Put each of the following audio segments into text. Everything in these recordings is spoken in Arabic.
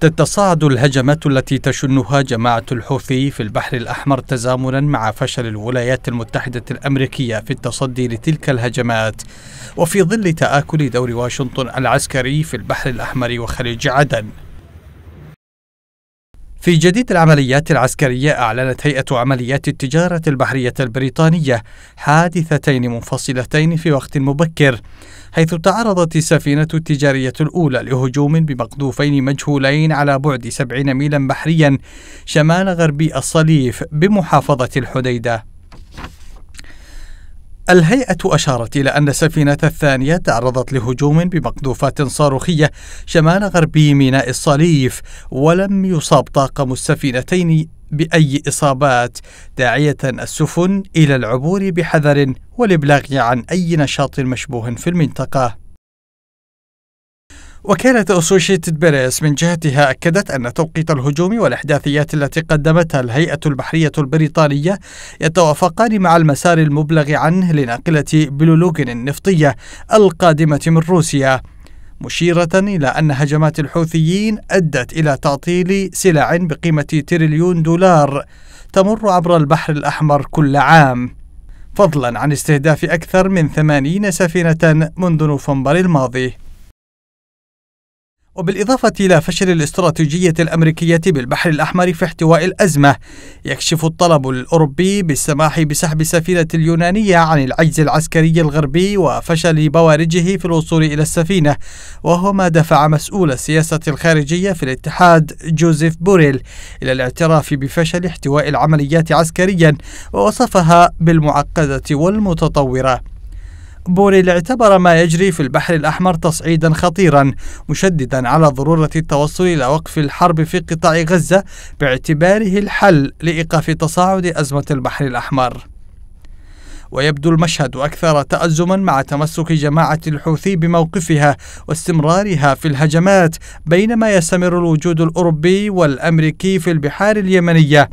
تتصاعد الهجمات التي تشنها جماعة الحوثي في البحر الأحمر تزامنا مع فشل الولايات المتحدة الأمريكية في التصدي لتلك الهجمات وفي ظل تآكل دور واشنطن العسكري في البحر الأحمر وخليج عدن في جديد العمليات العسكرية أعلنت هيئة عمليات التجارة البحرية البريطانية حادثتين منفصلتين في وقت مبكر حيث تعرضت السفينة التجارية الأولى لهجوم بمقذوفين مجهولين على بعد 70 ميلا بحريا شمال غربي الصليف بمحافظة الحديدة الهيئة أشارت إلى أن السفينة الثانية تعرضت لهجوم بمقذوفات صاروخية شمال غربي ميناء الصليف ولم يصاب طاقم السفينتين بأي إصابات داعية السفن إلى العبور بحذر والإبلاغ عن أي نشاط مشبوه في المنطقة وكالة أسوشيتد بريس من جهتها أكدت أن توقيت الهجوم والإحداثيات التي قدمتها الهيئة البحرية البريطانية يتوافقان مع المسار المبلغ عنه لناقلة بلولوجن النفطية القادمة من روسيا مشيرة إلى أن هجمات الحوثيين أدت إلى تعطيل سلع بقيمة تريليون دولار تمر عبر البحر الأحمر كل عام فضلا عن استهداف أكثر من ثمانين سفينة منذ نوفمبر الماضي وبالإضافة إلى فشل الاستراتيجية الأمريكية بالبحر الأحمر في احتواء الأزمة يكشف الطلب الأوروبي بالسماح بسحب السفينة اليونانية عن العجز العسكري الغربي وفشل بوارجه في الوصول إلى السفينة وهو ما دفع مسؤول السياسة الخارجية في الاتحاد جوزيف بوريل إلى الاعتراف بفشل احتواء العمليات عسكريا ووصفها بالمعقدة والمتطورة بوريل اعتبر ما يجري في البحر الأحمر تصعيدا خطيرا مشددا على ضرورة التوصل إلى وقف الحرب في قطاع غزة باعتباره الحل لإيقاف تصاعد أزمة البحر الأحمر ويبدو المشهد أكثر تأزما مع تمسك جماعة الحوثي بموقفها واستمرارها في الهجمات بينما يستمر الوجود الأوروبي والأمريكي في البحار اليمنية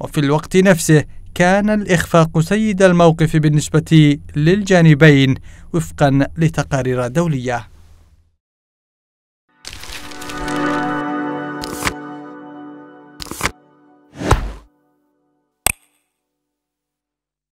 وفي الوقت نفسه كان الإخفاق سيد الموقف بالنسبة للجانبين وفقا لتقارير دولية